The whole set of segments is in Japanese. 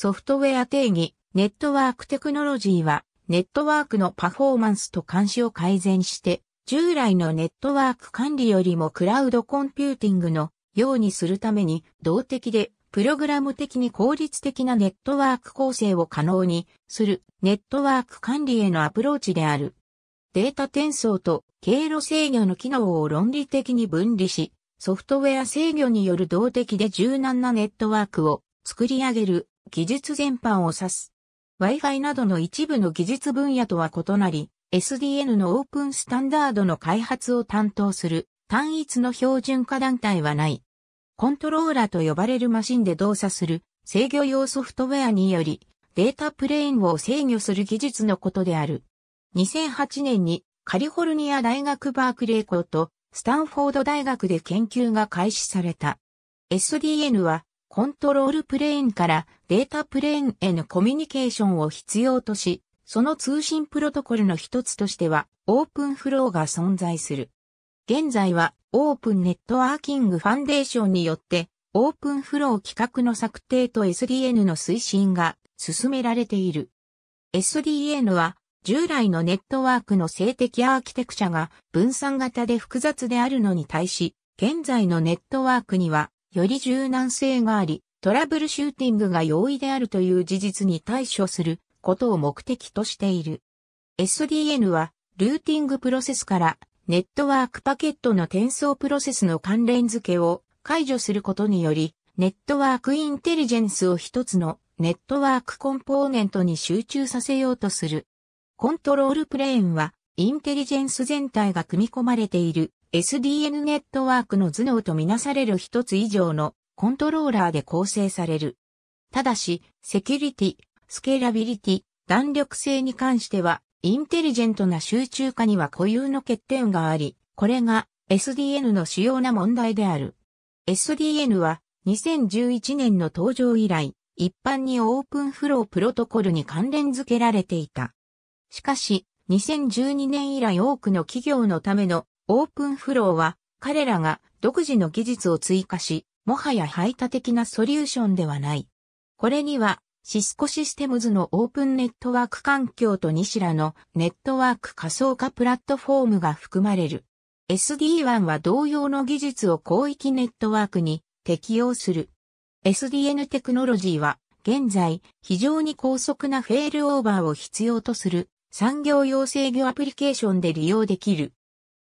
ソフトウェア定義、ネットワークテクノロジーは、ネットワークのパフォーマンスと監視を改善して、従来のネットワーク管理よりもクラウドコンピューティングのようにするために、動的で、プログラム的に効率的なネットワーク構成を可能にするネットワーク管理へのアプローチである。データ転送と経路制御の機能を論理的に分離し、ソフトウェア制御による動的で柔軟なネットワークを作り上げる技術全般を指す。Wi-Fi などの一部の技術分野とは異なり、SDN のオープンスタンダードの開発を担当する単一の標準化団体はない。コントローラーと呼ばれるマシンで動作する制御用ソフトウェアによりデータプレーンを制御する技術のことである。2008年にカリフォルニア大学バークレー校とスタンフォード大学で研究が開始された。SDN はコントロールプレーンからデータプレーンへのコミュニケーションを必要とし、その通信プロトコルの一つとしては、オープンフローが存在する。現在は、オープンネットワーキングファンデーションによって、オープンフロー企画の策定と SDN の推進が進められている。SDN は、従来のネットワークの性的アーキテクチャが分散型で複雑であるのに対し、現在のネットワークにはより柔軟性があり、トラブルシューティングが容易であるという事実に対処することを目的としている。SDN は、ルーティングプロセスからネットワークパケットの転送プロセスの関連付けを解除することにより、ネットワークインテリジェンスを一つのネットワークコンポーネントに集中させようとする。コントロールプレーンは、インテリジェンス全体が組み込まれている SDN ネットワークの頭脳とみなされる一つ以上のコントローラーで構成される。ただし、セキュリティ、スケーラビリティ、弾力性に関しては、インテリジェントな集中化には固有の欠点があり、これが SDN の主要な問題である。SDN は2011年の登場以来、一般にオープンフロープロトコルに関連付けられていた。しかし、2012年以来多くの企業のためのオープンフローは彼らが独自の技術を追加し、もはや排他的なソリューションではない。これにはシスコシステムズのオープンネットワーク環境と西らのネットワーク仮想化プラットフォームが含まれる。SD1 は同様の技術を広域ネットワークに適用する。SDN テクノロジーは現在非常に高速なフェールオーバーを必要とする産業用制御アプリケーションで利用できる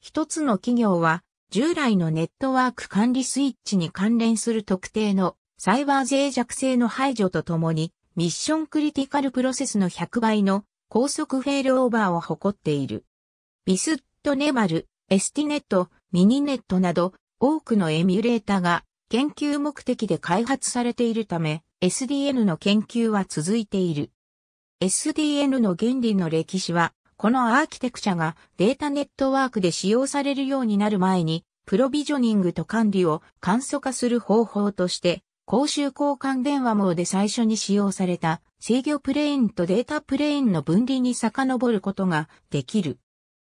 一つの企業は、従来のネットワーク管理スイッチに関連する特定のサイバー脆弱性の排除とともに、ミッションクリティカルプロセスの100倍の高速フェールオーバーを誇っている。ビスットネバル、エスティネット、ミニネットなど多くのエミュレータが研究目的で開発されているため、SDN の研究は続いている。SDN の原理の歴史はこのアーキテクチャがデータネットワークで使用されるようになる前に、プロビジョニングと管理を簡素化する方法として、公衆交換電話網で最初に使用された制御プレインとデータプレインの分離に遡ることができる。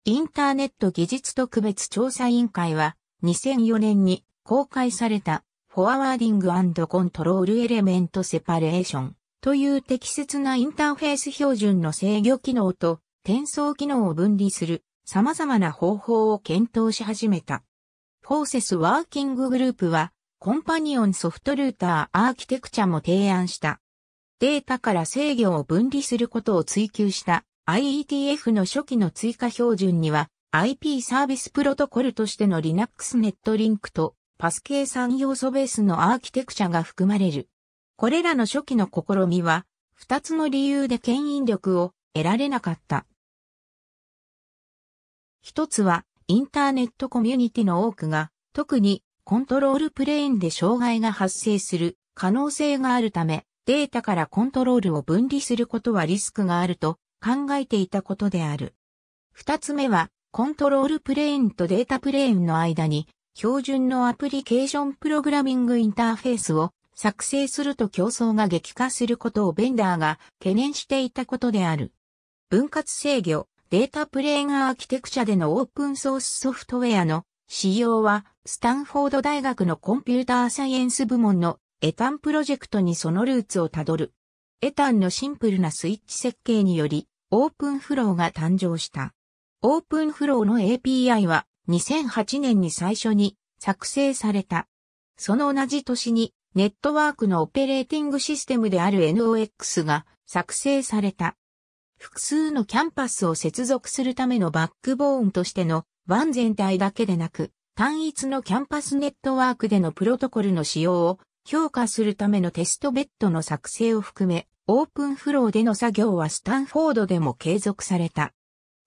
インターネット技術特別調査委員会は2004年に公開されたフォアワーディングコントロールエレメントセパレーションという適切なインターフェース標準の制御機能と転送機能を分離する様々な方法を検討し始めた。フォーセスワーキンググループは、コンパニオンソフトルーターアーキテクチャも提案した。データから制御を分離することを追求した IETF の初期の追加標準には IP サービスプロトコルとしての Linux ネットリンクとパス計算要素ベースのアーキテクチャが含まれる。これらの初期の試みは2つの理由で牽引力を得られなかった。一つは、インターネットコミュニティの多くが、特にコントロールプレーンで障害が発生する可能性があるため、データからコントロールを分離することはリスクがあると考えていたことである。二つ目は、コントロールプレーンとデータプレーンの間に、標準のアプリケーションプログラミングインターフェースを作成すると競争が激化することをベンダーが懸念していたことである。分割制御、データプレーンアーキテクチャでのオープンソースソフトウェアの使用は、スタンフォード大学のコンピューターサイエンス部門のエタンプロジェクトにそのルーツをたどる。エタンのシンプルなスイッチ設計により、オープンフローが誕生した。オープンフローの API は2008年に最初に作成された。その同じ年にネットワークのオペレーティングシステムである NOX が作成された。複数のキャンパスを接続するためのバックボーンとしてのワン。全体だけでなく、単一のキャンパスネットワークでのプロトコルの使用を評価するためのテストベッドの作成を含め、オープンフローでの作業はスタンフォードでも継続された。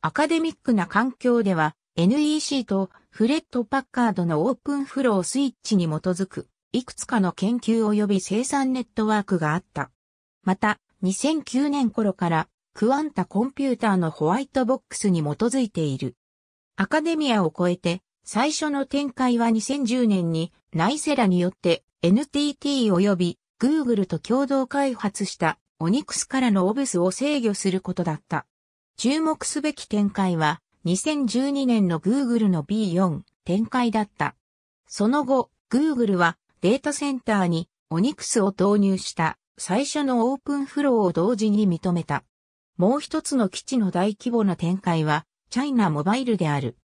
アカデミックな環境では NEC とフレット・パッカードのオープンフロースイッチに基づくいくつかの研究及び生産ネットワークがあった。また、2009年頃からクアンタコンピューターのホワイトボックスに基づいている。アカデミアを超えて、最初の展開は2010年にナイセラによって NTT 及び Google と共同開発したオニクスからのオブスを制御することだった。注目すべき展開は2012年の Google の B4 展開だった。その後、Google はデータセンターにオニクスを投入した最初のオープンフローを同時に認めた。もう一つの基地の大規模な展開は、チャイナモバイルである。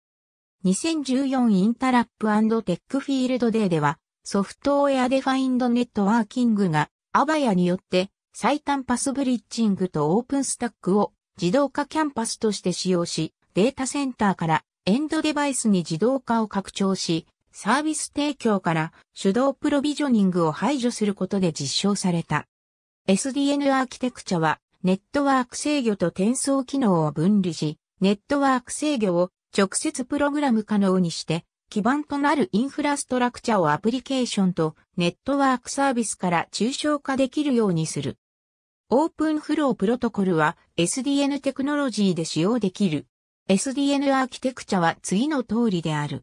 2014インタラップテックフィールドデーでは、ソフトウェアデファインドネットワーキングが、アバヤによって、最短パスブリッジングとオープンスタックを自動化キャンパスとして使用し、データセンターからエンドデバイスに自動化を拡張し、サービス提供から手動プロビジョニングを排除することで実証された。SDN アーキテクチャはネットワーク制御と転送機能を分離し、ネットワーク制御を直接プログラム可能にして、基盤となるインフラストラクチャをアプリケーションとネットワークサービスから抽象化できるようにする。オープンフロープロトコルは SDN テクノロジーで使用できる。SDN アーキテクチャは次の通りである。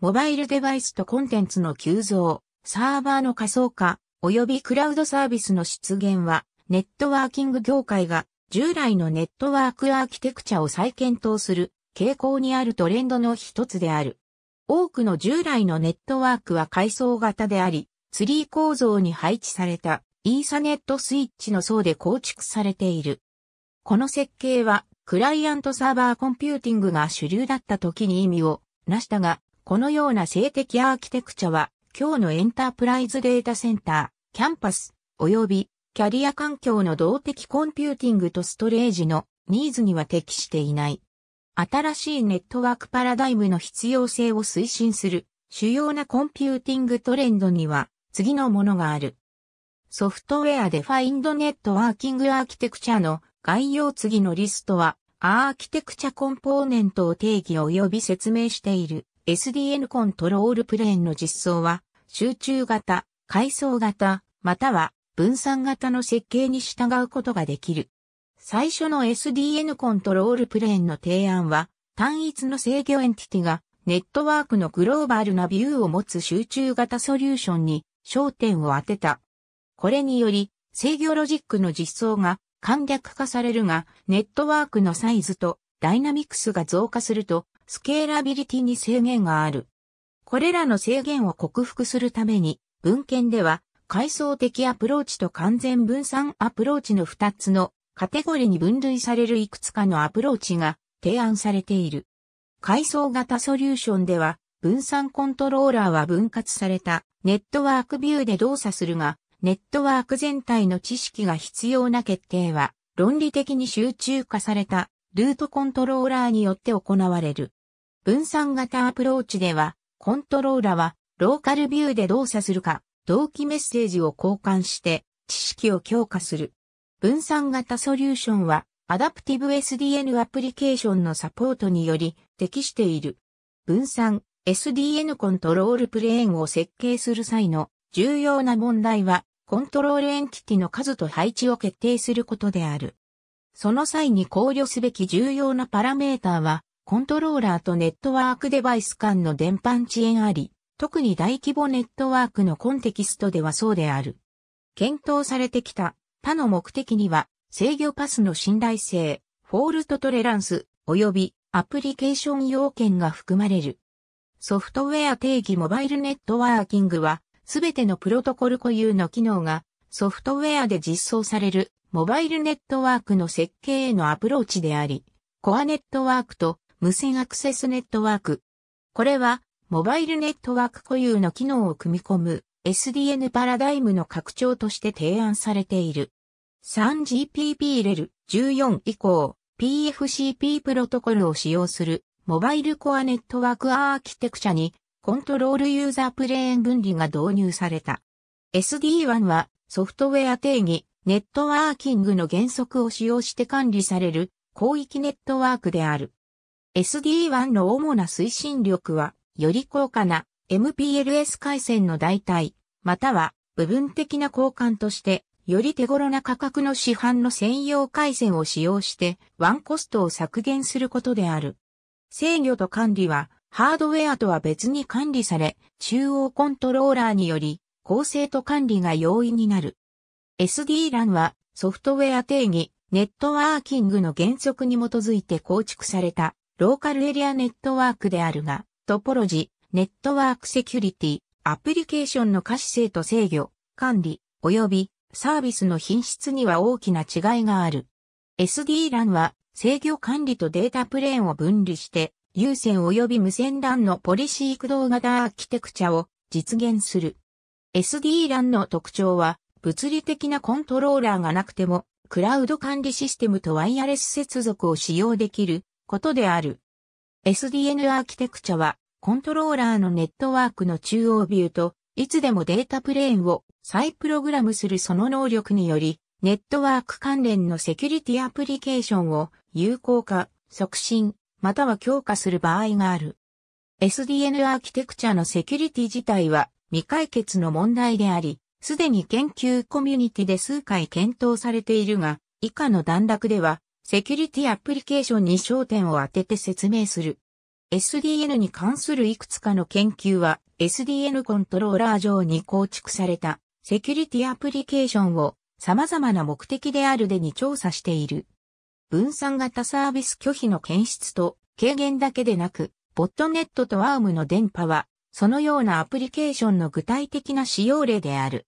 モバイルデバイスとコンテンツの急増、サーバーの仮想化、及びクラウドサービスの出現はネットワーキング業界が従来のネットワークアーキテクチャを再検討する傾向にあるトレンドの一つである。多くの従来のネットワークは階層型であり、ツリー構造に配置されたイーサネットスイッチの層で構築されている。この設計はクライアントサーバーコンピューティングが主流だった時に意味をなしたが、このような性的アーキテクチャは今日のエンタープライズデータセンター、キャンパス、及びキャリア環境の動的コンピューティングとストレージのニーズには適していない。新しいネットワークパラダイムの必要性を推進する主要なコンピューティングトレンドには次のものがある。ソフトウェアデファインドネットワーキングアーキテクチャの概要次のリストはアーキテクチャコンポーネントを定義及び説明している SDN コントロールプレーンの実装は集中型、階層型、または分散型の設計に従うことができる。最初の SDN コントロールプレーンの提案は、単一の制御エンティティがネットワークのグローバルなビューを持つ集中型ソリューションに焦点を当てた。これにより、制御ロジックの実装が簡略化されるが、ネットワークのサイズとダイナミクスが増加すると、スケーラビリティに制限がある。これらの制限を克服するために、文献では階層的アプローチと完全分散アプローチの2つのカテゴリに分類されるいくつかのアプローチが提案されている。階層型ソリューションでは、分散コントローラーは分割されたネットワークビューで動作するが、ネットワーク全体の知識が必要な決定は、論理的に集中化されたルートコントローラーによって行われる。分散型アプローチでは、コントローラはローカルビューで動作するか、同期メッセージを交換して知識を強化する。分散型ソリューションはアダプティブ SDN アプリケーションのサポートにより適している。分散 SDN コントロールプレーンを設計する際の重要な問題はコントロールエンティティの数と配置を決定することである。その際に考慮すべき重要なパラメーターは、コントローラーとネットワークデバイス間の伝播遅延あり、特に大規模ネットワークのコンテキストではそうである。検討されてきた他の目的には制御パスの信頼性、フォールトトレランス及びアプリケーション要件が含まれる。ソフトウェア定義モバイルネットワーキングはすべてのプロトコル固有の機能がソフトウェアで実装されるモバイルネットワークの設計へのアプローチであり、コアネットワークと無線アクセスネットワーク。これはモバイルネットワーク固有の機能を組み込む SDN パラダイムの拡張として提案されている。3GPP レル14以降 PFCP プロトコルを使用するモバイルコアネットワークアーキテクチャにコントロールユーザープレーン分離が導入された。SD1 はソフトウェア定義、ネットワーキングの原則を使用して管理される広域ネットワークである。SD1 の主な推進力はより高価な MPLS 回線の代替、または部分的な交換として、より手頃な価格の市販の専用回線を使用して、ワンコストを削減することである。制御と管理は、ハードウェアとは別に管理され、中央コントローラーにより、構成と管理が容易になる。SDLAN は、ソフトウェア定義、ネットワーキングの原則に基づいて構築された、ローカルエリアネットワークであるが、トポロジ、ネットワークセキュリティ、アプリケーションの可視性と制御、管理、及びサービスの品質には大きな違いがある。SDLAN は制御管理とデータプレーンを分離して、有線及び無線 LAN のポリシー駆動型アーキテクチャを実現する。SDLAN の特徴は、物理的なコントローラーがなくても、クラウド管理システムとワイヤレス接続を使用できることである。SDN アーキテクチャは、コントローラーのネットワークの中央ビューと、いつでもデータプレーンを再プログラムするその能力により、ネットワーク関連のセキュリティアプリケーションを有効化、促進、または強化する場合がある。SDN アーキテクチャのセキュリティ自体は未解決の問題であり、すでに研究コミュニティで数回検討されているが、以下の段落ではセキュリティアプリケーションに焦点を当てて説明する。SDN に関するいくつかの研究は SDN コントローラー上に構築されたセキュリティアプリケーションを様々な目的であるでに調査している。分散型サービス拒否の検出と軽減だけでなく、ボットネットとアームの電波は、そのようなアプリケーションの具体的な使用例である。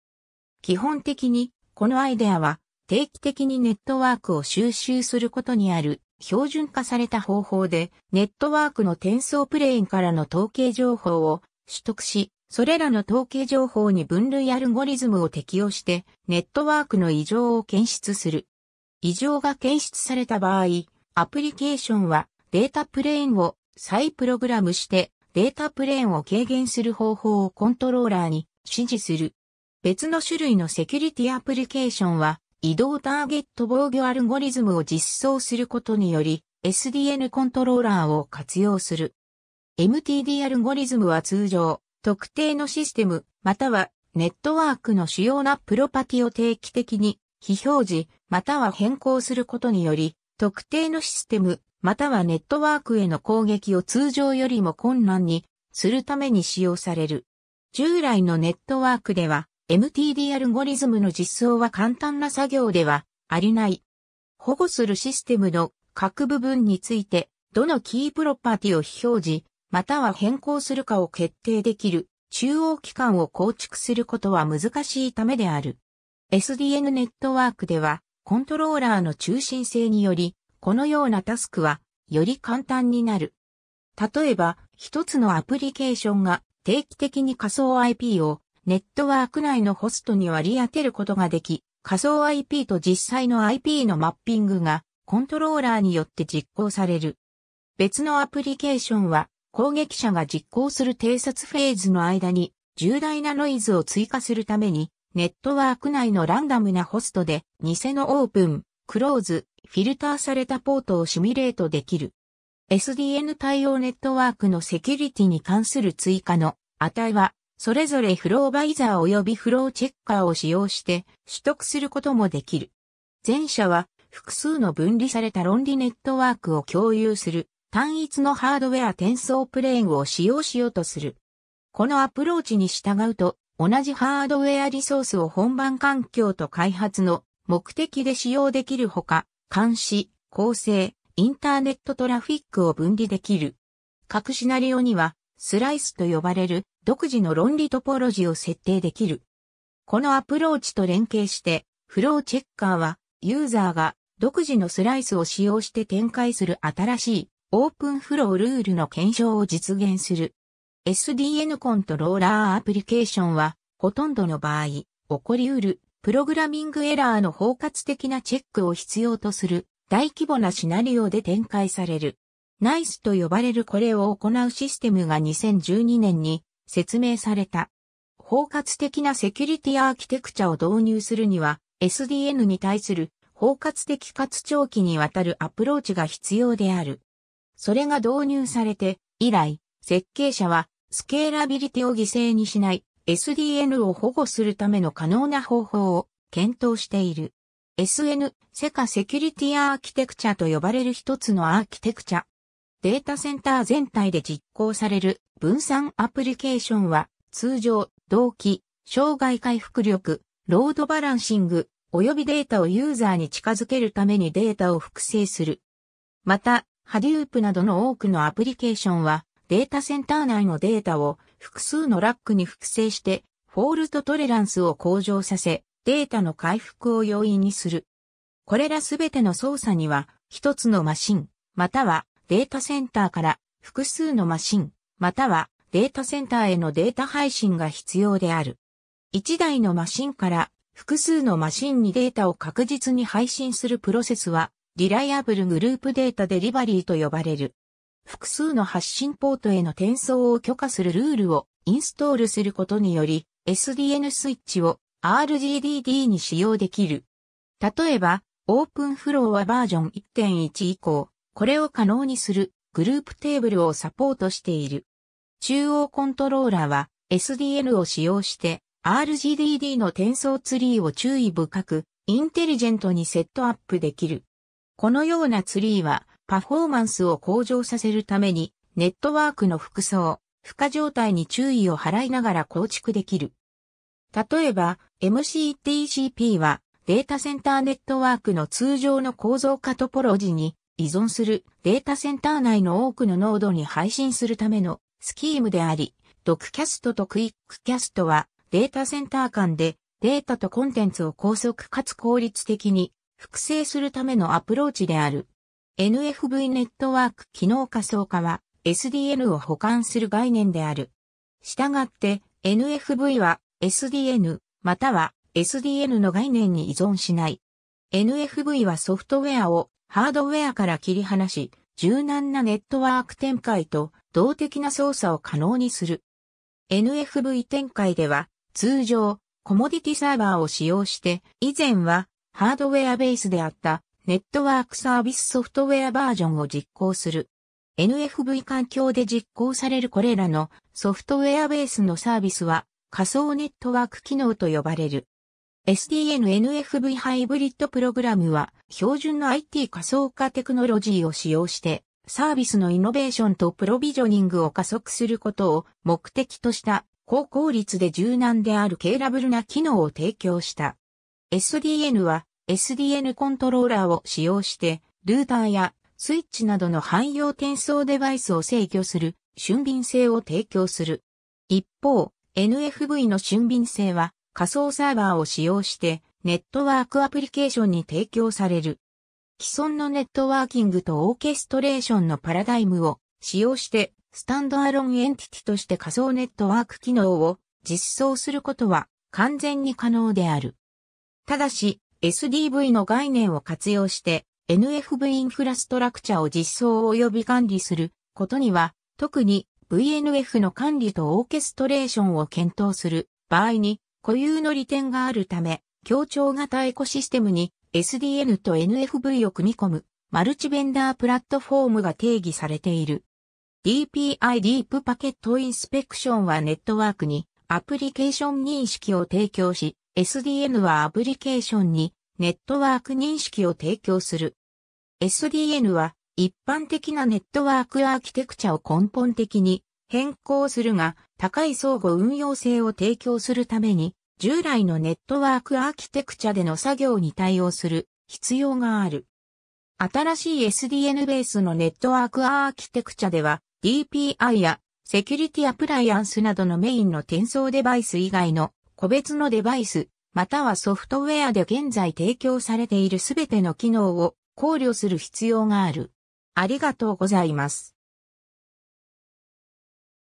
基本的に、このアイデアは定期的にネットワークを収集することにある標準化された方法で、ネットワークの転送プレーンからの統計情報を取得し、それらの統計情報に分類アルゴリズムを適用して、ネットワークの異常を検出する。異常が検出された場合、アプリケーションはデータプレーンを再プログラムしてデータプレーンを軽減する方法をコントローラーに指示する。別の種類のセキュリティアプリケーションは移動ターゲット防御アルゴリズムを実装することにより、SDN コントローラーを活用する。MTD アルゴリズムは通常、特定のシステム、またはネットワークの主要なプロパティを定期的に非表示、または変更することにより、特定のシステム、またはネットワークへの攻撃を通常よりも困難にするために使用される。従来のネットワークでは、MTD アルゴリズムの実装は簡単な作業ではありない。保護するシステムの各部分について、どのキープロパティを非表示、または変更するかを決定できる中央機関を構築することは難しいためである。SDN ネットワークでは、コントローラーの中心性により、このようなタスクは、より簡単になる。例えば、一つのアプリケーションが定期的に仮想 IP をネットワーク内のホストに割り当てることができ、仮想 IP と実際の IP のマッピングがコントローラーによって実行される。別のアプリケーションは攻撃者が実行する偵察フェーズの間に重大なノイズを追加するためにネットワーク内のランダムなホストで偽のオープン、クローズ、フィルターされたポートをシミュレートできる。SDN 対応ネットワークのセキュリティに関する追加の値はそれぞれフローバイザー及びフローチェッカーを使用して取得することもできる。前者は複数の分離された論理ネットワークを共有する単一のハードウェア転送プレーンを使用しようとする。このアプローチに従うと同じハードウェアリソースを本番環境と開発の目的で使用できるほか、監視、構成、インターネットトラフィックを分離できる。各シナリオにはスライスと呼ばれる独自の論理トポロジーを設定できる。このアプローチと連携して、フローチェッカーは、ユーザーが独自のスライスを使用して展開する新しいオープンフロールールの検証を実現する。SDN コントローラーアプリケーションは、ほとんどの場合、起こり得るプログラミングエラーの包括的なチェックを必要とする大規模なシナリオで展開される。ナイスと呼ばれるこれを行うシステムが2012年に説明された。包括的なセキュリティアーキテクチャを導入するには SDN に対する包括的かつ長期にわたるアプローチが必要である。それが導入されて以来、設計者はスケーラビリティを犠牲にしない SDN を保護するための可能な方法を検討している。SN、セカセキュリティアーキテクチャと呼ばれる一つのアーキテクチャデータセンター全体で実行される分散アプリケーションは通常、動機、障害回復力、ロードバランシング、及びデータをユーザーに近づけるためにデータを複製する。また、ハデュープなどの多くのアプリケーションは、データセンター内のデータを複数のラックに複製して、フォールトトレランスを向上させ、データの回復を容易にする。これらすべての操作には、一つのマシン、またはデータセンターから複数のマシン、またはデータセンターへのデータ配信が必要である。1台のマシンから複数のマシンにデータを確実に配信するプロセスは、リライアブルグループデータデリバリーと呼ばれる。複数の発信ポートへの転送を許可するルールをインストールすることにより、SDN スイッチを RGDD に使用できる。例えば、オープンフローはバージョン1.1以降、これを可能にするグループテーブルをサポートしている。中央コントローラーは s d n を使用して RGDD の転送ツリーを注意深くインテリジェントにセットアップできる。このようなツリーはパフォーマンスを向上させるためにネットワークの服装、負荷状態に注意を払いながら構築できる。例えば MCTCP はデータセンターネットワークの通常の構造化トポロジに依存するデータセンター内の多くのノードに配信するためのスキームであり、ドクキャストとクイックキャストはデータセンター間でデータとコンテンツを高速かつ効率的に複製するためのアプローチである。NFV ネットワーク機能仮想化は SDN を補完する概念である。したがって NFV は SDN または SDN の概念に依存しない。NFV はソフトウェアをハードウェアから切り離し、柔軟なネットワーク展開と動的な操作を可能にする。NFV 展開では、通常、コモディティサーバーを使用して、以前は、ハードウェアベースであった、ネットワークサービスソフトウェアバージョンを実行する。NFV 環境で実行されるこれらのソフトウェアベースのサービスは仮想ネットワーク機能と呼ばれる。SDN-NFV ハイブリッドプログラムは標準の IT 仮想化テクノロジーを使用してサービスのイノベーションとプロビジョニングを加速することを目的とした高効率で柔軟であるケーラブルな機能を提供した。SDN は SDN コントローラーを使用してルーターやスイッチなどの汎用転送デバイスを制御する俊敏性を提供する。一方、NFV の俊敏性は仮想サーバーを使用してネットワークアプリケーションに提供される。既存のネットワーキングとオーケストレーションのパラダイムを使用してスタンドアロンエンティティとして仮想ネットワーク機能を実装することは完全に可能である。ただし SDV の概念を活用して NFV インフラストラクチャを実装及び管理することには特に VNF の管理とオーケストレーションを検討する場合に固有の利点があるため、協調型エコシステムに SDN と NFV を組み込むマルチベンダープラットフォームが定義されている。DPI ディープパケットインスペクションはネットワークにアプリケーション認識を提供し、SDN はアプリケーションにネットワーク認識を提供する。SDN は一般的なネットワークアーキテクチャを根本的に変更するが、高い相互運用性を提供するために従来のネットワークアーキテクチャでの作業に対応する必要がある。新しい SDN ベースのネットワークアーキテクチャでは DPI やセキュリティアプライアンスなどのメインの転送デバイス以外の個別のデバイス、またはソフトウェアで現在提供されているすべての機能を考慮する必要がある。ありがとうございます。